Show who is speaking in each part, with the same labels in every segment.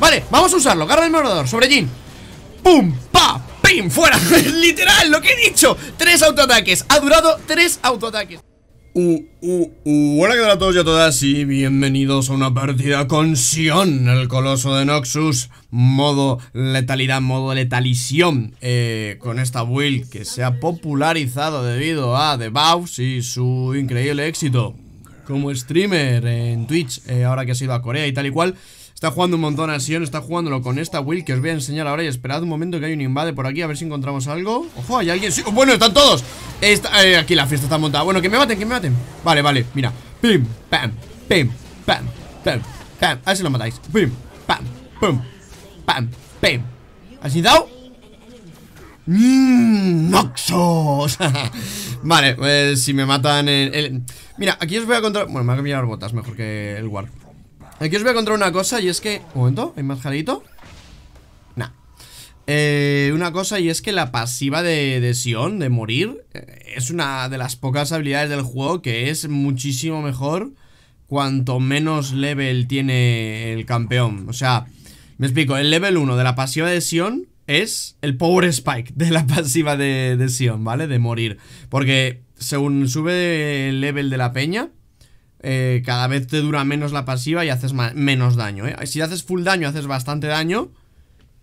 Speaker 1: Vale, vamos a usarlo, garra el morador, sobre Jin ¡Pum! ¡Pa! ¡Pim! ¡Fuera! Literal, lo que he dicho Tres autoataques, ha durado tres autoataques Uh, uh, uh. Hola, tal a todos y a todas? Y bienvenidos a una partida con Sion, el coloso de Noxus. Modo letalidad, modo letalisión. Eh, con esta build que se ha popularizado debido a The y su increíble éxito como streamer en Twitch, eh, ahora que ha sido a Corea y tal y cual. Está jugando un montón a Sion, está jugándolo con esta Will que os voy a enseñar ahora y esperad un momento que hay un invade por aquí, a ver si encontramos algo. Ojo, hay alguien, bueno, están todos. Eh, aquí la fiesta está montada. Bueno, que me maten, que me maten. Vale, vale, mira. Pim, pam, pim, pam, pam, pam. A ver lo matáis. Pim, pam, pum, pam, pim. ¿Has dado? Mmm, Noxos. vale, pues si me matan Mira, aquí os voy a encontrar Bueno, me voy a cambiar botas mejor que el War Aquí os voy a contar una cosa y es que... Un momento, ¿hay más jalito? Nah eh, Una cosa y es que la pasiva de, de Sion, de morir eh, Es una de las pocas habilidades del juego que es muchísimo mejor Cuanto menos level tiene el campeón O sea, me explico, el level 1 de la pasiva de Sion es el power spike de la pasiva de, de Sion, ¿vale? De morir Porque según sube el level de la peña eh, cada vez te dura menos la pasiva y haces menos daño. ¿eh? Si haces full daño, haces bastante daño.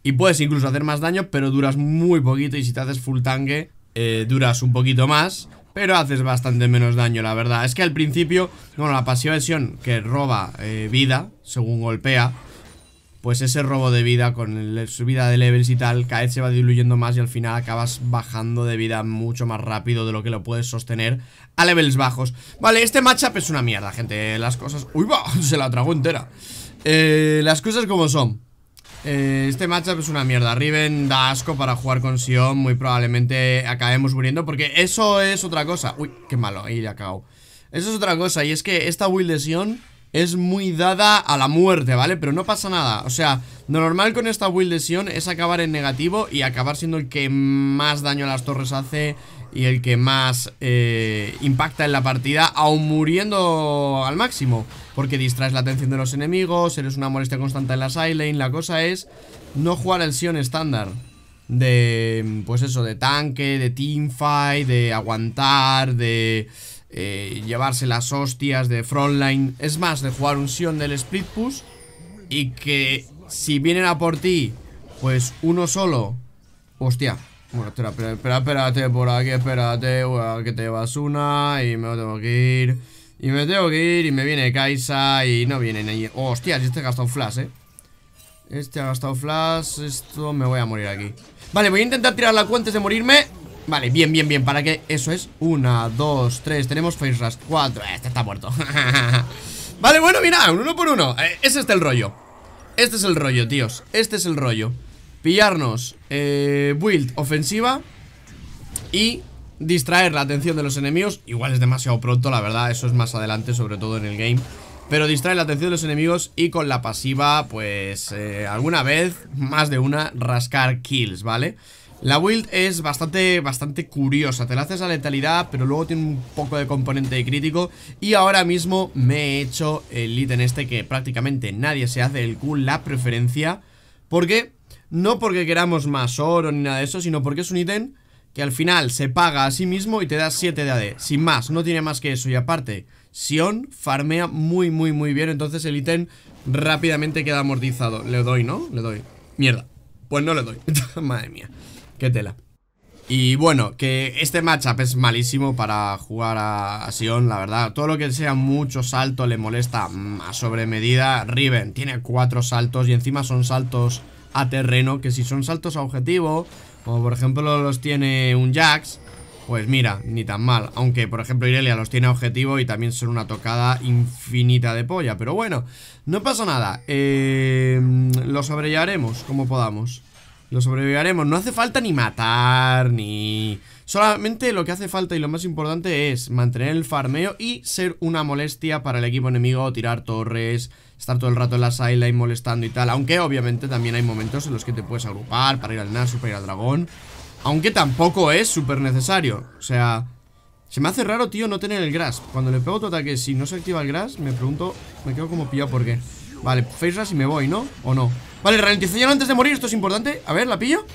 Speaker 1: Y puedes incluso hacer más daño, pero duras muy poquito. Y si te haces full tangue, eh, duras un poquito más. Pero haces bastante menos daño, la verdad. Es que al principio, bueno, la pasiva de que roba vida según golpea, pues ese robo de vida con la subida de levels y tal, cada vez se va diluyendo más y al final acabas bajando de vida mucho más rápido de lo que lo puedes sostener a levels bajos. Vale, este matchup es una mierda, gente. Las cosas... ¡Uy, va! Se la tragó entera. Eh, las cosas como son. Eh, este matchup es una mierda. Riven da asco para jugar con Sion. Muy probablemente acabemos muriendo porque eso es otra cosa. Uy, qué malo. Ahí ya acabo. Eso es otra cosa y es que esta build de Sion es muy dada a la muerte, ¿vale? Pero no pasa nada, o sea, lo normal con esta build de Sion es acabar en negativo y acabar siendo el que más daño a las torres hace y el que más eh, impacta en la partida, aún muriendo al máximo. Porque distraes la atención de los enemigos, eres una molestia constante en la side la cosa es no jugar el Sion estándar de pues eso, de tanque, de teamfight, de aguantar, de eh, llevarse las hostias de frontline. Es más, de jugar un Sion del split push y que si vienen a por ti, pues uno solo. Hostia. Bueno, espera, espera, espérate por aquí, espérate, que te llevas una y me tengo que ir. Y me tengo que ir y me viene Kaisa y no viene nadie. Hostia, si este ha gastado flash, eh. Este ha gastado flash, esto me voy a morir aquí. Vale, voy a intentar tirar la cuenta antes de morirme. Vale, bien, bien, bien, para qué? eso es Una, dos, tres, tenemos face rust Cuatro, eh, este está muerto Vale, bueno, mira, uno por uno eh, Ese es el rollo Este es el rollo, tíos, este es el rollo Pillarnos, eh, build ofensiva Y distraer la atención de los enemigos Igual es demasiado pronto, la verdad, eso es más adelante Sobre todo en el game pero distraer la atención de los enemigos y con la pasiva, pues eh, alguna vez, más de una, rascar kills, ¿vale? La build es bastante, bastante curiosa Te la haces a letalidad, pero luego tiene un poco de componente crítico Y ahora mismo me he hecho el ítem este que prácticamente nadie se hace el cool, la preferencia Porque, no porque queramos más oro ni nada de eso, sino porque es un ítem que al final se paga a sí mismo y te da 7 de AD Sin más, no tiene más que eso Y aparte, Sion farmea muy, muy, muy bien Entonces el ítem rápidamente queda amortizado Le doy, ¿no? Le doy Mierda, pues no le doy Madre mía qué tela. Y bueno, que este matchup es malísimo para jugar a, Sion, la verdad. Todo lo que sea mucho salto le molesta a sobremedida. Riven tiene cuatro saltos y encima son saltos a terreno, que si son saltos a objetivo, como por ejemplo los tiene un Jax, pues mira, ni tan mal. Aunque, por ejemplo, Irelia los tiene a objetivo y también son una tocada infinita de polla. Pero bueno, no pasa nada. Eh, lo sobrellaremos como podamos. Lo sobreviviremos. No hace falta ni matar, ni... Solamente lo que hace falta y lo más importante es mantener el farmeo y ser una molestia para el equipo enemigo, tirar torres, estar todo el rato en la y molestando y tal. Aunque obviamente también hay momentos en los que te puedes agrupar para ir al Nasu, para ir al dragón. Aunque tampoco es súper necesario. O sea, se me hace raro, tío, no tener el grass Cuando le pego tu ataque, si no se activa el grass me pregunto, me quedo como pillado porque Vale, face rush y me voy, ¿no? ¿O no? Vale, ralentización antes de morir, esto es importante A ver, ¿la pillo?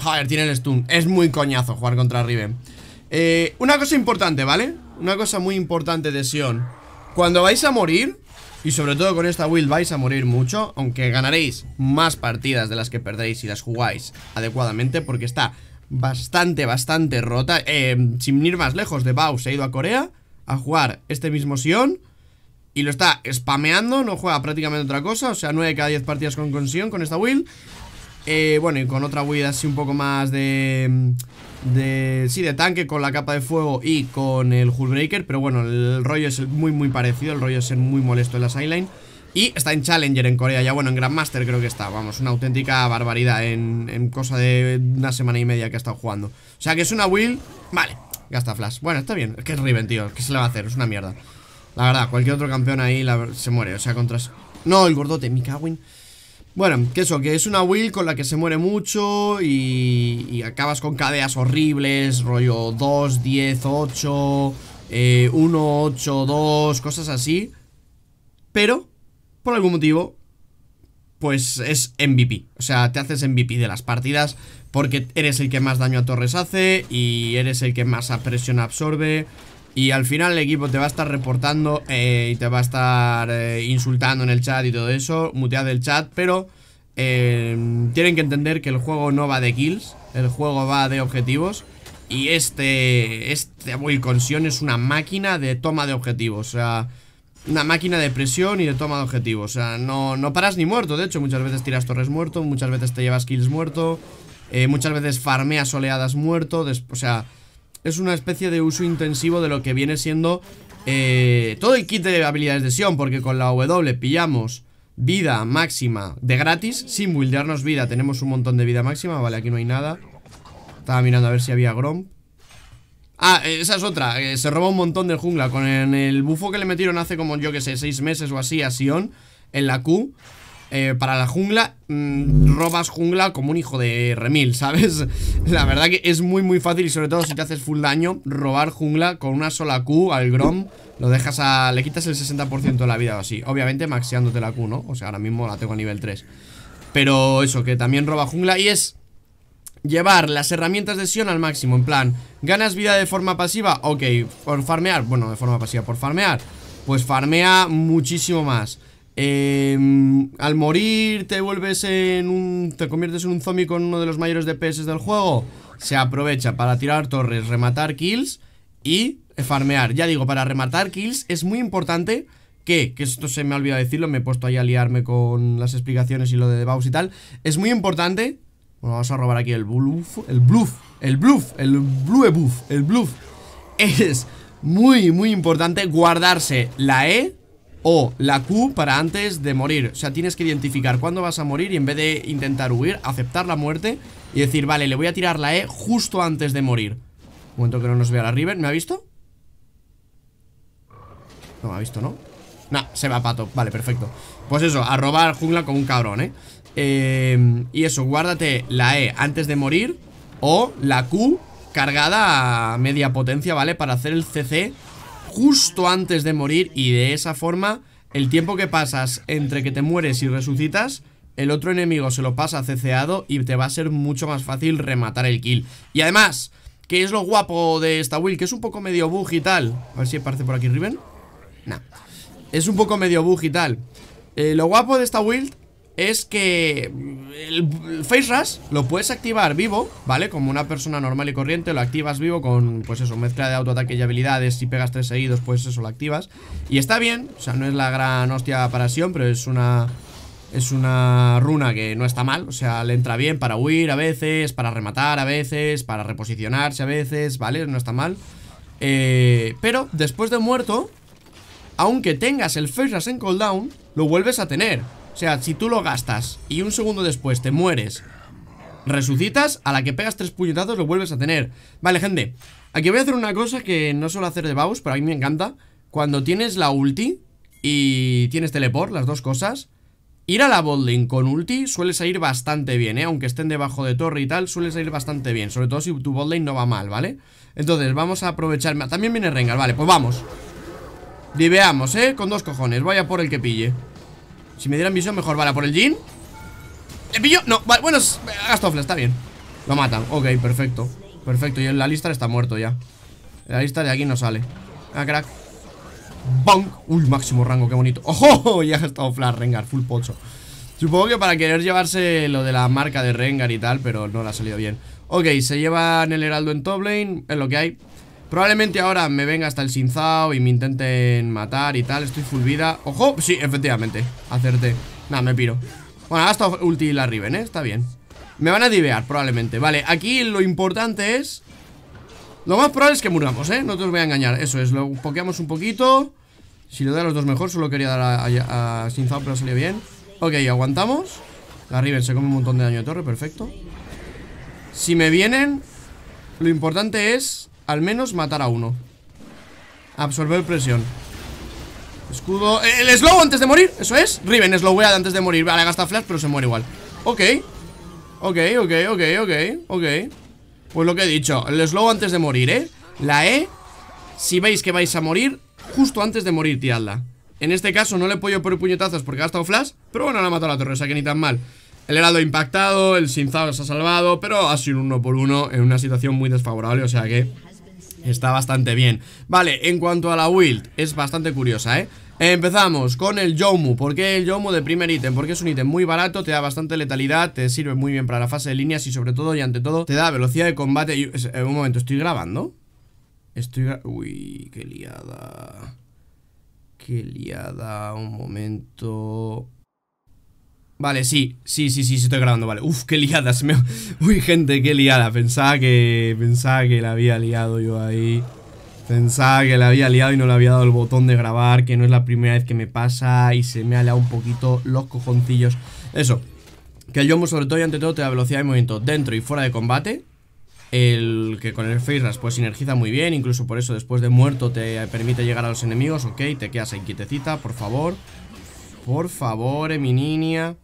Speaker 1: Joder, tiene el stun Es muy coñazo jugar contra Riven eh, Una cosa importante, ¿vale? Una cosa muy importante de Sion Cuando vais a morir y sobre todo con esta build vais a morir mucho Aunque ganaréis más partidas de las que perdéis si las jugáis adecuadamente Porque está bastante, bastante rota eh, Sin ir más lejos de Bau se ha ido a Corea a jugar este mismo Sion y lo está spameando, no juega prácticamente otra cosa O sea, 9 cada 10 partidas con consión con esta will eh, Bueno, y con otra build así un poco más de... sí, de tanque con la capa de fuego y con el Hullbreaker Pero bueno, el rollo es muy muy parecido El rollo es ser muy molesto en las sideline Y está en Challenger en Corea, ya bueno, en Grandmaster creo que está Vamos, una auténtica barbaridad en, cosa de una semana y media que ha estado jugando O sea que es una will vale, gasta flash Bueno, está bien, es que es Riven, tío, ¿qué se le va a hacer? Es una mierda la verdad, cualquier otro campeón ahí se muere, o sea, contra... No, el gordote, mi Bueno, que eso, que es una will con la que se muere mucho y, acabas con cadeas horribles, rollo 2, 10, 8, 1, 8, 2, cosas así. Pero, por algún motivo, pues es MVP. O sea, te haces MVP de las partidas porque eres el que más daño a torres hace y eres el que más presión absorbe y al final el equipo te va a estar reportando eh, y te va a estar eh, insultando en el chat y todo eso. Mutead el chat, pero eh, tienen que entender que el juego no va de kills, el juego va de objetivos. Y este, este Wilconsion es una máquina de toma de objetivos, o sea, una máquina de presión y de toma de objetivos. O sea, no, no paras ni muerto, de hecho, muchas veces tiras torres muerto, muchas veces te llevas kills muerto, muchas veces farmeas oleadas muerto, o sea es una especie de uso intensivo de lo que viene siendo eh, todo el kit de habilidades de Sion, porque con la W pillamos vida máxima de gratis, sin buildearnos vida, tenemos un montón de vida máxima, vale, aquí no hay nada. Estaba mirando a ver si había Grom. Ah, eh, esa es otra, eh, se roba un montón de jungla, con el, bufo que le metieron hace como yo que sé, seis meses o así a Sion, en la Q, eh, para la jungla, mm, robas jungla como un hijo de remil, ¿sabes? La verdad que es muy muy fácil y sobre todo si te haces full daño, robar jungla con una sola Q al Grom, lo dejas a... le quitas el 60% de la vida o así. Obviamente maxeándote la Q, ¿no? O sea, ahora mismo la tengo a nivel 3. Pero eso, que también roba jungla y es llevar las herramientas de Sion al máximo, en plan, ¿ganas vida de forma pasiva? Ok, por farmear, bueno, de forma pasiva, por farmear, pues farmea muchísimo más. Em, al morir te vuelves en un. te conviertes en un zombie con uno de los mayores DPS del juego. Se aprovecha para tirar torres, rematar kills y farmear. Ya digo, para rematar kills es muy importante que, que esto se me ha olvidado decirlo, me he puesto ahí a liarme con las explicaciones y lo de debuffs y tal. Es muy importante. Bueno, vamos a robar aquí el bluff. El bluff. El bluff. El blue buff. El bluff. Es muy, muy importante guardarse la E o la Q para antes de morir. O sea, tienes que identificar cuándo vas a morir y en vez de intentar huir, aceptar la muerte y decir, vale, le voy a tirar la E justo antes de morir. Un momento que no nos vea la River. ¿Me ha visto? No me ha visto, ¿no? Nah, se va pato. Vale, perfecto. Pues eso, a robar jungla con un cabrón, ¿eh? Em, y eso, guárdate la E antes de morir o la Q cargada a media potencia, ¿vale? Para hacer el CC justo antes de morir y de esa forma el tiempo que pasas entre que te mueres y resucitas el otro enemigo se lo pasa ceceado y te va a ser mucho más fácil rematar el kill. Y además, que es lo guapo de esta build, que es un poco medio bug y tal. A ver si aparece por aquí Riven. no Es un poco medio bug y tal. Eh, lo guapo de esta build es que el Face Rush lo puedes activar vivo, ¿vale? Como una persona normal y corriente, lo activas vivo con, pues eso, mezcla de autoataque y habilidades. Si pegas tres seguidos, pues eso, lo activas. Y está bien, o sea, no es la gran hostia para Sion, pero es una... Es una runa que no está mal, o sea, le entra bien para huir a veces, para rematar a veces, para reposicionarse a veces, ¿vale? No está mal. Eh, pero después de muerto, aunque tengas el Face Rush en cooldown, lo vuelves a tener. O sea, si tú lo gastas y un segundo después te mueres Resucitas, a la que pegas tres puñetazos lo vuelves a tener Vale, gente, aquí voy a hacer una cosa que no suelo hacer de Baus, pero a mí me encanta Cuando tienes la ulti y tienes teleport, las dos cosas Ir a la botlane con ulti suele salir bastante bien, ¿eh? Aunque estén debajo de torre y tal, suele salir bastante bien Sobre todo si tu botlane no va mal, ¿vale? Entonces, vamos a aprovechar... También viene Rengar, vale, pues vamos Viveamos, ¿eh? Con dos cojones, vaya por el que pille si me dieran visión, mejor. Vale, por el jean. ¿Le pillo? No, vale, bueno, flash, está bien. Lo matan, ok, perfecto. Perfecto, y en la lista está muerto ya. la lista de aquí no sale. Ah, crack. ¡Bang! Uy, máximo rango, qué bonito. ¡Ojo! Ya ha gastado Flash Rengar, full pocho. Supongo que para querer llevarse lo de la marca de Rengar y tal, pero no le ha salido bien. Ok, se llevan el Heraldo en top lane, es lo que hay. Probablemente ahora me venga hasta el Sinzao y me intenten matar y tal. Estoy full vida. ¡Ojo! Sí, efectivamente. Acerté. Nada, me piro. Bueno, ha estado ulti la Riven, ¿eh? Está bien. Me van a divear, probablemente. Vale, aquí lo importante es... Lo más probable es que muramos, ¿eh? No te os voy a engañar. Eso es, lo pokeamos un poquito. Si lo doy a los dos mejor, solo quería dar a, a Sinzao, pero salió bien. Ok, aguantamos. La Riven se come un montón de daño de torre, perfecto. Si me vienen, lo importante es al menos matar a uno Absorber presión Escudo... Eh, ¡El slow antes de morir! ¿Eso es? Riven slowea antes de morir Vale, gasta flash, pero se muere igual Ok Ok, ok, ok, ok, ok Pues lo que he dicho El slow antes de morir, ¿eh? La E Si veis que vais a morir Justo antes de morir, tiradla En este caso no le puedo por puñetazos porque ha gastado flash Pero bueno, la ha matado a la torre, o sea que ni tan mal el heraldo impactado, el Sinzao se ha salvado, pero ha sido uno por uno en una situación muy desfavorable, o sea que Está bastante bien Vale, en cuanto a la build, es bastante curiosa, ¿eh? Empezamos con el Yomu ¿Por qué el Yomu de primer ítem? Porque es un ítem muy barato, te da bastante letalidad Te sirve muy bien para la fase de líneas y sobre todo y ante todo Te da velocidad de combate y... Eh, un momento, ¿estoy grabando? Estoy... grabando... Uy, qué liada Qué liada Un momento... Vale, sí, sí, sí, sí, estoy grabando, vale. Uf, qué liada, se me... Uy, gente, qué liada. Pensaba que... Pensaba que la había liado yo ahí. Pensaba que la había liado y no le había dado el botón de grabar, que no es la primera vez que me pasa y se me ha liado un poquito los cojoncillos. Eso, que el Jumbo sobre todo y ante todo te da velocidad de movimiento dentro y fuera de combate. El que con el Face pues sinergiza muy bien, incluso por eso después de muerto te permite llegar a los enemigos, ok, te quedas ahí quietecita, por favor. Por favor, eh, mi niña.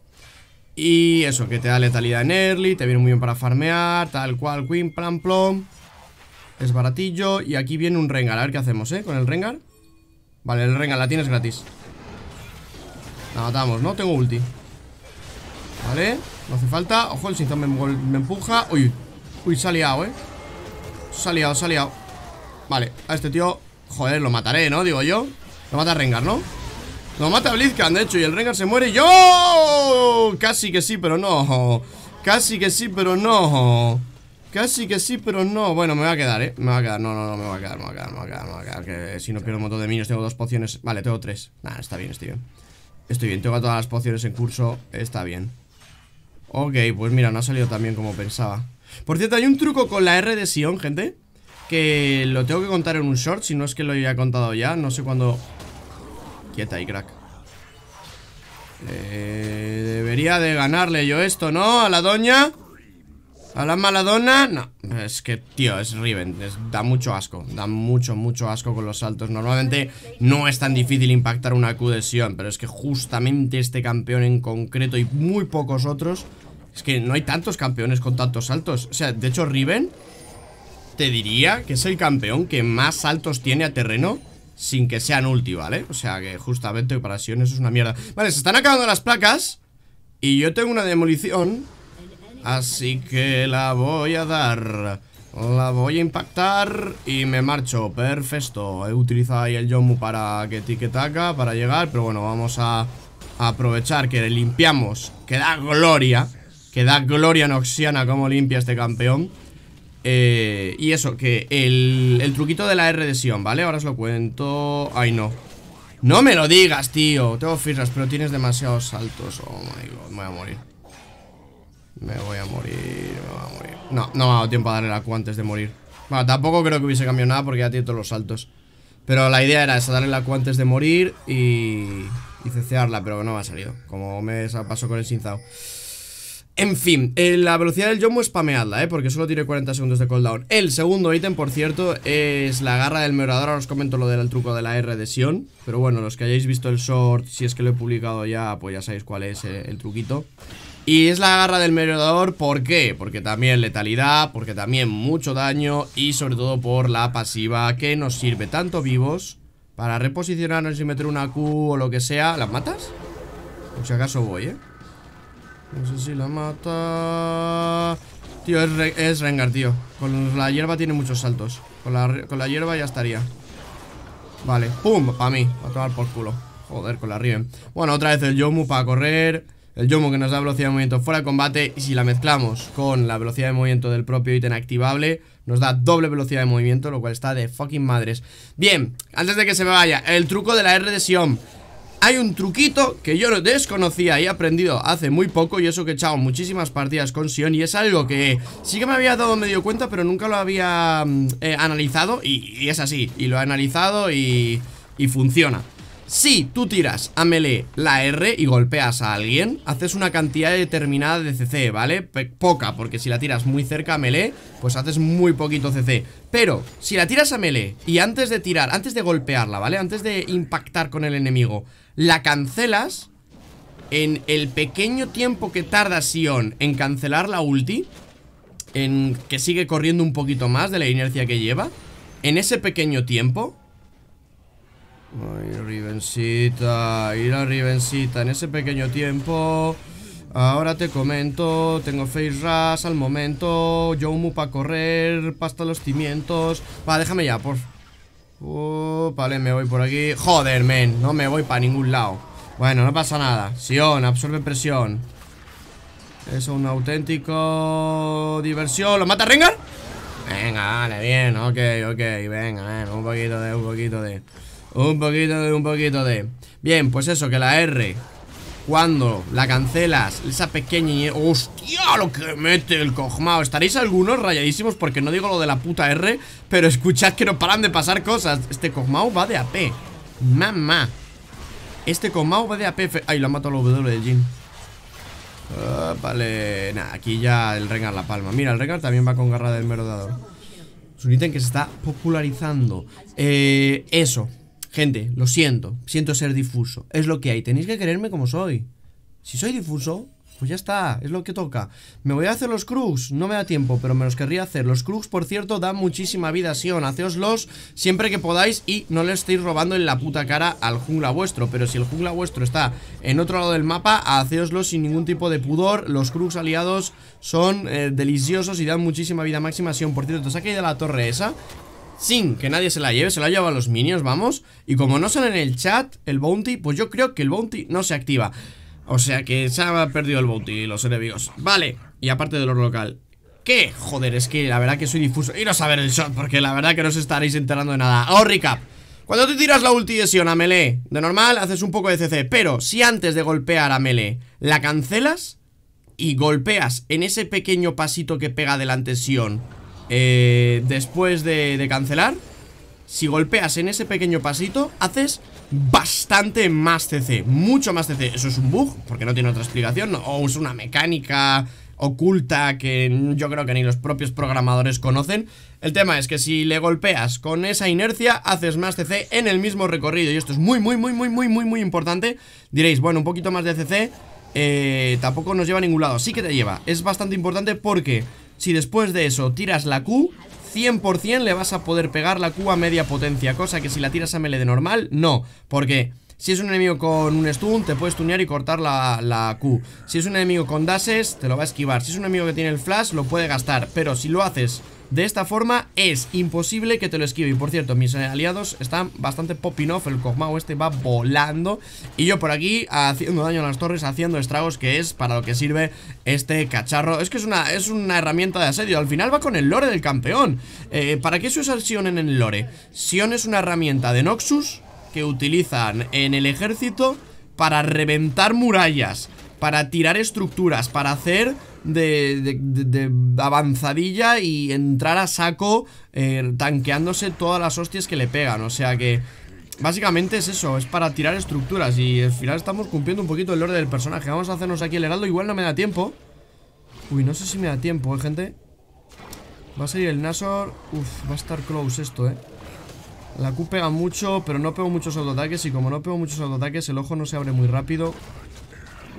Speaker 1: Y eso, que te da letalidad en early, te viene muy bien para farmear, tal cual, queen, plan, plom. Es baratillo. Y aquí viene un Rengar, a ver qué hacemos, ¿eh? Con el Rengar. Vale, el Rengar la tienes gratis. La matamos, ¿no? Tengo ulti. Vale, no hace falta. Ojo, el Sinton me, empuja. Uy, uy, se ha liado, ¿eh? Se ha liado, se ha liado. Vale, a este tío, joder, lo mataré, ¿no? Digo yo. Lo mata Rengar, ¿no? Lo mata Blizzcan, de hecho, y el Rengar se muere. ¡Yo! Casi que sí, pero no. Casi que sí, pero no. Casi que sí, pero no. Bueno, me va a quedar, ¿eh? Me va a quedar. No, no, no, me va a quedar, me va a quedar, me va a quedar, me va a quedar. Que si no pierdo un montón de minions, tengo dos pociones. Vale, tengo tres. Nada, está bien, estoy bien. Estoy bien, tengo todas las pociones en curso. Está bien. Ok, pues mira, no ha salido tan bien como pensaba. Por cierto, hay un truco con la R de Sion, gente. Que lo tengo que contar en un short, si no es que lo haya contado ya. No sé cuándo Quieta ahí, crack eh, Debería de ganarle yo esto, ¿no? A la doña A la maladona No, es que, tío, es Riven Da mucho asco, da mucho, mucho asco con los saltos Normalmente no es tan difícil impactar una Q de Sion Pero es que justamente este campeón en concreto Y muy pocos otros Es que no hay tantos campeones con tantos saltos O sea, de hecho Riven Te diría que es el campeón que más saltos tiene a terreno sin que sean ulti, ¿vale? O sea que justamente para Sion eso es una mierda Vale, se están acabando las placas Y yo tengo una demolición Así que la voy a dar La voy a impactar Y me marcho, perfecto He utilizado ahí el Yomu para que tique Para llegar, pero bueno, vamos a aprovechar que le limpiamos Que da gloria Que da gloria noxiana como limpia este campeón eh, y eso, que el, el truquito de la R de Sion, ¿vale? Ahora os lo cuento... Ay, no.
Speaker 2: No me lo digas,
Speaker 1: tío. Tengo firras, pero tienes demasiados saltos. Oh, my God. Me voy a morir. Me voy a morir. Me voy a morir. No, no me ha dado tiempo a darle la Q antes de morir. Bueno, tampoco creo que hubiese cambiado nada porque ya tiene todos los saltos. Pero la idea era esa, darle la Q antes de morir y... Y cecearla, pero no me ha salido. Como me pasó con el Sinzao. En fin, eh, la velocidad del es pameada, ¿eh? Porque solo tiene 40 segundos de cooldown El segundo ítem, por cierto, es la garra del mejorador. Ahora os comento lo del truco de la R de Sion Pero bueno, los que hayáis visto el short, si es que lo he publicado ya Pues ya sabéis cuál es eh, el truquito y es la garra del mejorador ¿por qué? Porque también letalidad, porque también mucho daño y sobre todo por la pasiva que nos sirve tanto vivos para reposicionarnos y meter una Q o lo que sea. ¿Las matas? Por si acaso voy, ¿eh? No sé si la mata... Tío, es, Rengar, tío Con la hierba tiene muchos saltos con la, hierba ya estaría Vale, pum, para mí Va tomar por culo Joder, con la Riven Bueno, otra vez el Yomu para correr El Yomu que nos da velocidad de movimiento fuera de combate Y si la mezclamos con la velocidad de movimiento del propio ítem activable Nos da doble velocidad de movimiento Lo cual está de fucking madres Bien, antes de que se me vaya El truco de la R de Sion hay un truquito que yo desconocía y he aprendido hace muy poco y eso que he echado muchísimas partidas con Sion y es algo que sí que me había dado medio cuenta pero nunca lo había mm, eh, analizado y, es así, y lo he analizado y, y funciona si tú tiras a melee la R y golpeas a alguien, haces una cantidad determinada de CC, ¿vale? poca, porque si la tiras muy cerca a melee, pues haces muy poquito CC. Pero, si la tiras a melee y antes de tirar, antes de golpearla, ¿vale? Antes de impactar con el enemigo, la cancelas, en el pequeño tiempo que tarda Sion en cancelar la ulti, en que sigue corriendo un poquito más de la inercia que lleva, en ese pequeño tiempo Ay, Rivencita, ir a Rivencita en ese pequeño tiempo. Ahora te comento, tengo face ras al momento, Joumu para correr, pasta los cimientos. Va, déjame ya, por. vale, me voy por aquí. Joder, men, no me voy para ningún lado. Bueno, no pasa nada. Sion, absorbe presión. Es un auténtico diversión. ¿Lo mata Rengar? Venga, vale, bien, ok, ok, venga, venga, un poquito de, un poquito de. Un poquito de, un poquito de Bien, pues eso, que la R Cuando la cancelas Esa pequeña y... ¡Hostia! Lo que mete el cojmao Estaréis algunos rayadísimos porque no digo lo de la puta R Pero escuchad que no paran de pasar cosas Este cojmao va de AP Mamá Este cojmao va de AP Ay, lo ha matado el W de Jin ah, Vale, nada, aquí ya el Rengar la palma Mira, el Rengar también va con garra del merodador Es un ítem que se está popularizando eh, Eso, Gente, lo siento, siento ser difuso. Es lo que hay, tenéis que quererme como soy. Si soy difuso, pues ya está, es lo que toca. Me voy a hacer los Krugs, no me da tiempo, pero me los querría hacer. Los Krugs, por cierto, dan muchísima vida a Sion. Haceoslos siempre que podáis y no le estéis robando en la puta cara al jungla vuestro. Pero si el jungla vuestro está en otro lado del mapa, haceoslos sin ningún tipo de pudor. Los Krugs aliados son eh, deliciosos y dan muchísima vida máxima a Sion. Por cierto, ¿te has de la torre esa? sin que nadie se la lleve, se la lleva a los minions, vamos. Y como no sale en el chat el bounty, pues yo creo que el bounty no se activa. O sea que se ha perdido el bounty los enemigos. Vale, y aparte del oro local. ¿Qué? Joder, es que la verdad que soy difuso. Iros a saber el shot, porque la verdad que no os estaréis enterando de nada. Oh, recap. Cuando te tiras la ulti de Sion a melee, de normal haces un poco de CC, pero si antes de golpear a melee la cancelas y golpeas en ese pequeño pasito que pega delante Sion eh, después de, cancelar, si golpeas en ese pequeño pasito, haces bastante más CC, mucho más CC. Eso es un bug, porque no tiene otra explicación, o es una mecánica oculta que yo creo que ni los propios programadores conocen. El tema es que si le golpeas con esa inercia, haces más CC en el mismo recorrido. Y esto es muy, muy, muy, muy, muy, muy, muy importante. Diréis, bueno, un poquito más de CC eh, tampoco nos lleva a ningún lado. Sí que te lleva. Es bastante importante porque si después de eso tiras la Q, 100% le vas a poder pegar la Q a media potencia, cosa que si la tiras a melee de normal, no, porque... Si es un enemigo con un stun, te puedes tunear y cortar la, la, Q. Si es un enemigo con dashes, te lo va a esquivar. Si es un enemigo que tiene el flash, lo puede gastar. Pero si lo haces de esta forma es imposible que te lo esquive Y por cierto, mis eh, aliados están bastante popping off El Kog'Maw este va volando Y yo por aquí haciendo daño a las torres Haciendo estragos que es para lo que sirve este cacharro Es que es una, es una herramienta de asedio Al final va con el lore del campeón eh, ¿Para qué se usa el Sion en el lore? Sion es una herramienta de Noxus Que utilizan en el ejército para reventar murallas para tirar estructuras, para hacer de, avanzadilla y entrar a saco eh, tanqueándose todas las hostias que le pegan. O sea que básicamente es eso, es para tirar estructuras y al final estamos cumpliendo un poquito el orden del personaje. Vamos a hacernos aquí el heraldo, igual no me da tiempo. Uy, no sé si me da tiempo, ¿eh, gente? Va a salir el Nasor. Uf, va a estar close esto, ¿eh? La Q pega mucho, pero no pego muchos autoataques y como no pego muchos autoataques el ojo no se abre muy rápido.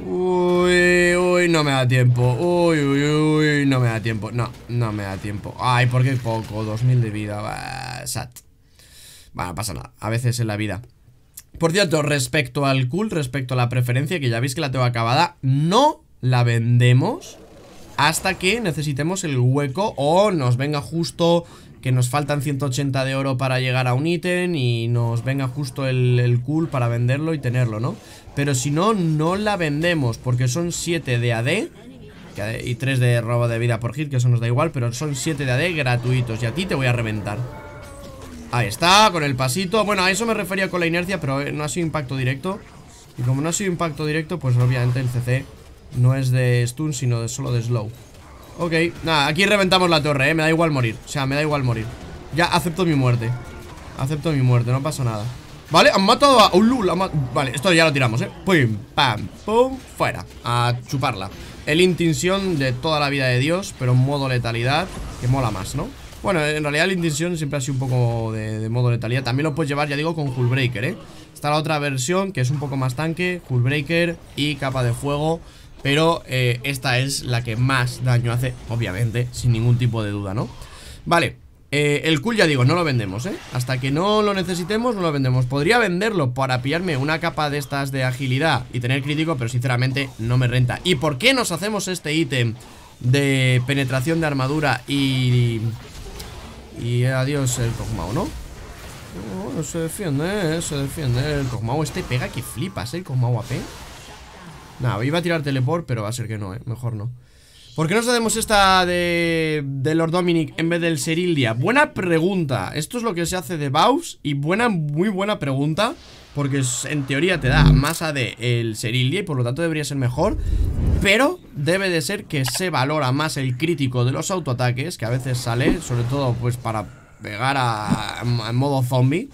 Speaker 1: Uy, uy, no me da tiempo Uy, uy, uy, no me da tiempo No, no me da tiempo Ay, porque poco, 2000 de vida va. Sat Bueno, pasa nada, a veces en la vida Por cierto, respecto al cool, respecto a la preferencia Que ya veis que la tengo acabada No la vendemos Hasta que necesitemos el hueco O nos venga justo que nos faltan 180 de oro para llegar a un ítem y nos venga justo el, cool para venderlo y tenerlo, ¿no? Pero si no, no la vendemos Porque son 7 de AD Y 3 de robo de vida por hit Que eso nos da igual, pero son 7 de AD gratuitos Y a ti te voy a reventar Ahí está, con el pasito Bueno, a eso me refería con la inercia, pero eh, no ha sido impacto directo Y como no ha sido impacto directo Pues obviamente el CC no es de stun Sino de, solo de slow Ok, nada, aquí reventamos la torre, eh Me da igual morir, o sea, me da igual morir Ya acepto mi muerte Acepto mi muerte, no pasa nada Vale, han matado a un Ulul Vale, esto ya lo tiramos, eh Pum, pam, pum, fuera A chuparla El intinción de toda la vida de Dios Pero en modo letalidad Que mola más, ¿no? Bueno, en realidad la intención siempre ha sido un poco de, modo letalidad También lo puedes llevar, ya digo, con Hullbreaker, eh Está la otra versión que es un poco más tanque Hullbreaker y capa de fuego Pero eh, esta es la que más daño hace Obviamente, sin ningún tipo de duda, ¿no? Vale eh, el cool ya digo, no lo vendemos, ¿eh? Hasta que no lo necesitemos, no lo vendemos Podría venderlo para pillarme una capa de estas de agilidad y tener crítico, pero sinceramente no me renta ¿Y por qué nos hacemos este ítem de penetración de armadura y... Y adiós el Cogmao, ¿no? No, se defiende, se defiende El Cogmao este pega que flipas, ¿eh? El Cogmao AP Nada, iba a tirar teleport, pero va a ser que no, ¿eh? Mejor no ¿Por qué no hacemos esta de, Lord Dominic en vez del Serildia? Buena pregunta. Esto es lo que se hace de Baus y buena, muy buena pregunta. Porque en teoría te da masa de el Serildia y por lo tanto debería ser mejor. Pero debe de ser que se valora más el crítico de los autoataques, que a veces sale, sobre todo pues para pegar a, modo zombie.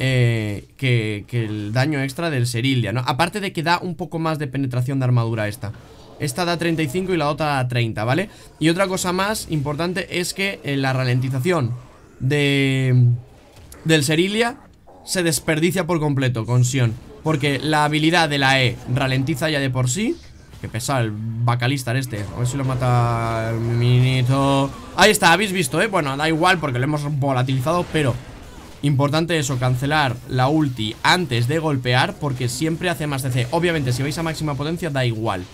Speaker 1: Eh, que, el daño extra del Serildia, ¿no? Aparte de que da un poco más de penetración de armadura esta. Esta da 35 y la otra 30, ¿vale? Y otra cosa más importante es que eh, la ralentización de, del Serilia se desperdicia por completo con Sion. Porque la habilidad de la E ralentiza ya de por sí. Que pesa el bacalista este. A ver si lo mata el minito. Ahí está, habéis visto, ¿eh? Bueno, da igual porque lo hemos volatilizado, pero... Importante eso, cancelar la ulti antes de golpear porque siempre hace más DC. Obviamente, si vais a máxima potencia, da igual.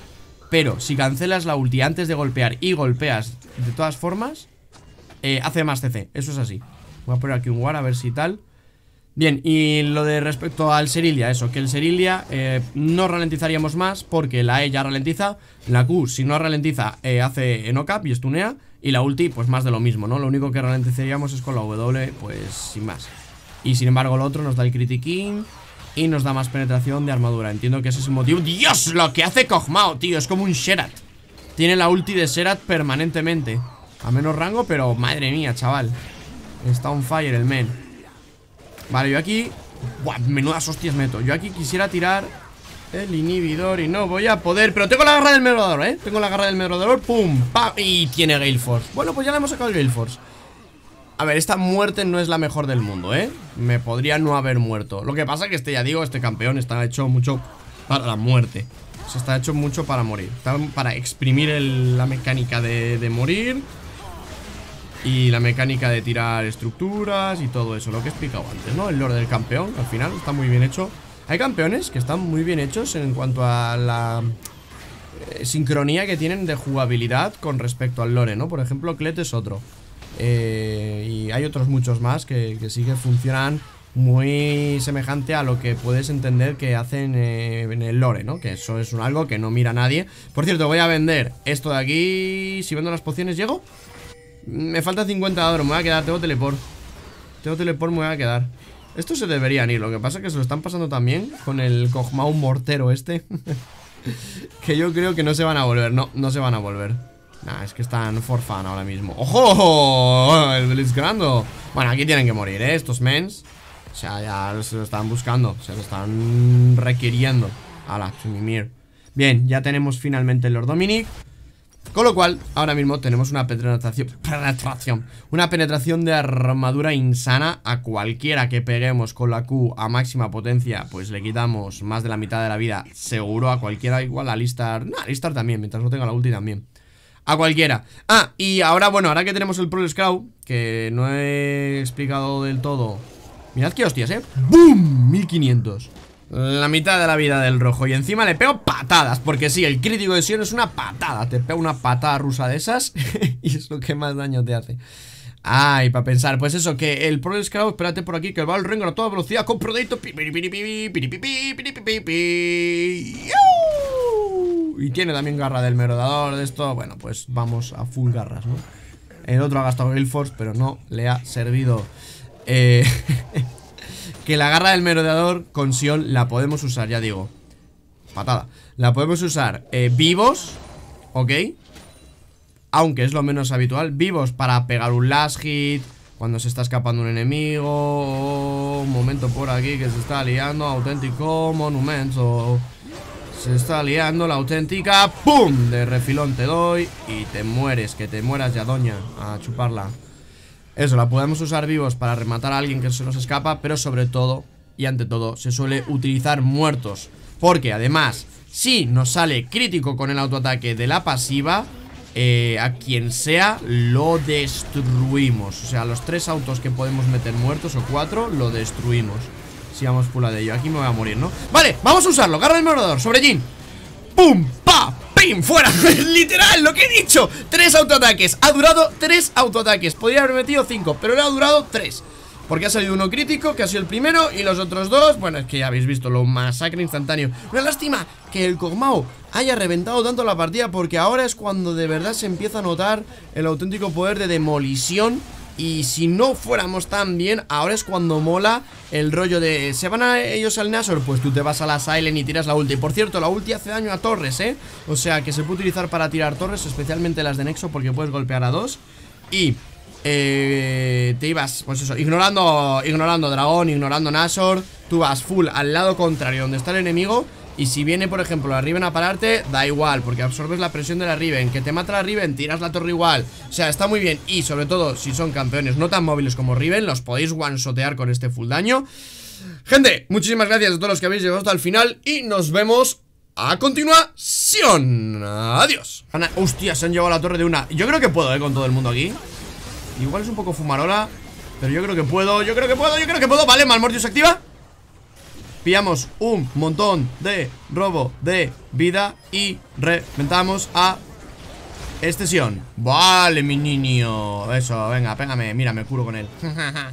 Speaker 1: Pero si cancelas la ulti antes de golpear y golpeas de todas formas, eh, hace más CC. Eso es así. Voy a poner aquí un war a ver si tal. Bien, y lo de respecto al Serilia, eso, que el Serilia eh, no ralentizaríamos más porque la E ya ralentiza, la Q si no ralentiza eh, hace hace enocap y estunea, y la ulti pues más de lo mismo, ¿no? Lo único que ralentizaríamos es con la W, pues sin más. Y sin embargo lo otro nos da el critiquín, y nos da más penetración de armadura Entiendo que ese es el motivo ¡Dios! Lo que hace Kog'Maw, tío Es como un Sherat Tiene la ulti de Sherat permanentemente A menos rango, pero madre mía, chaval Está on fire el men Vale, yo aquí Buah, menudas hostias meto Yo aquí quisiera tirar el inhibidor y no voy a poder Pero tengo la garra del merodador, ¿eh? Tengo la garra del merodador pum, pam Y tiene Gale Force Bueno, pues ya le hemos sacado el Gale Force a ver, esta muerte no es la mejor del mundo, ¿eh? Me podría no haber muerto Lo que pasa es que este, ya digo, este campeón está hecho mucho para la muerte o está hecho mucho para morir está Para exprimir la mecánica de, morir y la mecánica de tirar estructuras y todo eso, lo que he explicado antes, ¿no? El lore del campeón, al final, está muy bien hecho. Hay campeones que están muy bien hechos en cuanto a la eh, sincronía que tienen de jugabilidad con respecto al lore, ¿no? Por ejemplo, Clet es otro. Eh, y hay otros muchos más que, sí que funcionan muy semejante a lo que puedes entender que hacen eh, en el lore, ¿no? Que eso es un algo que no mira nadie. Por cierto, voy a vender esto de aquí. Si vendo las pociones, ¿llego? Me falta 50 oro, me voy a quedar, tengo teleport. Tengo teleport, me voy a quedar. esto se deberían ir, lo que pasa es que se lo están pasando también con el Kog'Maw mortero este. que yo creo que no se van a volver, no, no se van a volver. Nah, es que están forfan ahora mismo ¡Ojo! El Grando. Bueno, aquí tienen que morir, ¿eh? Estos mens O sea, ya se lo están buscando Se lo están requiriendo la Chumimir Bien, ya tenemos finalmente el Lord Dominic con lo cual, ahora mismo tenemos una penetración, penetración Una penetración de armadura insana A cualquiera que peguemos con la Q a máxima potencia Pues le quitamos más de la mitad de la vida Seguro a cualquiera igual a Listar, nah, Listar también, mientras no tenga la ulti también a cualquiera. Ah, y ahora, bueno, ahora que tenemos el Pro Scout, que no he explicado del todo. Mirad qué hostias, ¿eh? ¡Bum! 1500. La mitad de la vida del rojo Y encima le pego patadas Porque sí, el crítico de Sion es una patada Te pega una patada rusa de esas Y es lo que más daño te hace Ay, para pensar, pues eso, que el Pro Scout Espérate por aquí, que va el Rengar a toda velocidad Con Prodeito y tiene también garra del Merodeador, de esto. Bueno, pues vamos a full garras, ¿no? El otro ha gastado el force, pero no le ha servido. Eh, que la garra del merodeador con Sion la podemos usar, ya digo. Patada. La podemos usar eh, vivos, ¿ok? Aunque es lo menos habitual. Vivos para pegar un last hit. Cuando se está escapando un enemigo. un momento por aquí que se está liando. Auténtico monumento. Se está liando la auténtica ¡Pum! De refilón te doy Y te mueres, que te mueras ya doña A chuparla Eso, la podemos usar vivos para rematar a alguien que se nos escapa Pero sobre todo y ante todo Se suele utilizar muertos Porque además, si nos sale crítico Con el autoataque de la pasiva eh, A quien sea Lo destruimos O sea, los tres autos que podemos meter muertos O cuatro, lo destruimos vamos por la de ello. Aquí me voy a morir, ¿no? Vale, vamos a usarlo. Garra del morador sobre Jin. ¡Pum! ¡Pa! ¡Pim! ¡Fuera! Literal, lo que he dicho. Tres autoataques. Ha durado tres autoataques. Podría haber metido cinco, pero le ha durado tres. Porque ha salido uno crítico, que ha sido el primero Y los otros dos, bueno, es que ya habéis visto Lo masacre instantáneo Una lástima que el Kog'Maw haya reventado tanto la partida Porque ahora es cuando de verdad se empieza a notar El auténtico poder de demolición y si no fuéramos tan bien, ahora es cuando mola el rollo de ¿Se van a ellos al Nasor? Pues tú te vas a la Silent y tiras la ulti Por cierto, la ulti hace daño a torres, ¿eh? O sea, que se puede utilizar para tirar torres, especialmente las de Nexo Porque puedes golpear a dos Y eh, te ibas, pues eso, ignorando, ignorando dragón, ignorando Nashor Tú vas full al lado contrario donde está el enemigo y si viene, por ejemplo, la Riven a pararte, da igual, porque absorbes la presión de la Riven. Que te mata la Riven, tiras la torre igual. O sea, está muy bien. Y sobre todo, si son campeones no tan móviles como Riven, los podéis one con este full daño. Gente, muchísimas gracias a todos los que habéis llegado hasta el final y nos vemos a continuación. Adiós. hostia, se han llevado la torre de una. Yo creo que puedo, eh, con todo el mundo aquí. Igual es un poco fumarola, pero yo creo que puedo, yo creo que puedo, yo creo que puedo. Vale, Malmortius activa pillamos un montón de robo de vida y reventamos a este Vale, mi niño. Eso, venga, pégame. Mira, me curo con él.